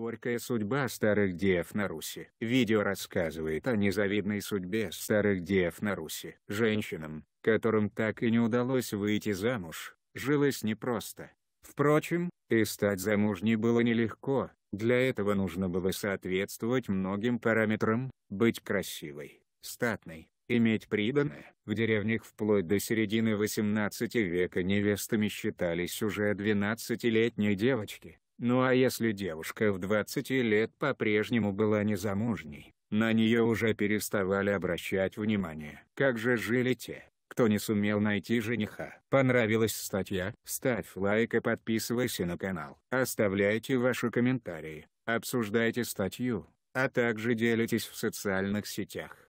Горькая судьба старых дев на Руси. Видео рассказывает о незавидной судьбе старых дев на Руси. Женщинам, которым так и не удалось выйти замуж, жилось непросто. Впрочем, и стать замужней было нелегко, для этого нужно было соответствовать многим параметрам, быть красивой, статной, иметь приданное. В деревнях вплоть до середины 18 века невестами считались уже 12-летние девочки. Ну а если девушка в 20 лет по-прежнему была незамужней, на нее уже переставали обращать внимание. Как же жили те, кто не сумел найти жениха? Понравилась статья? Ставь лайк и подписывайся на канал. Оставляйте ваши комментарии, обсуждайте статью, а также делитесь в социальных сетях.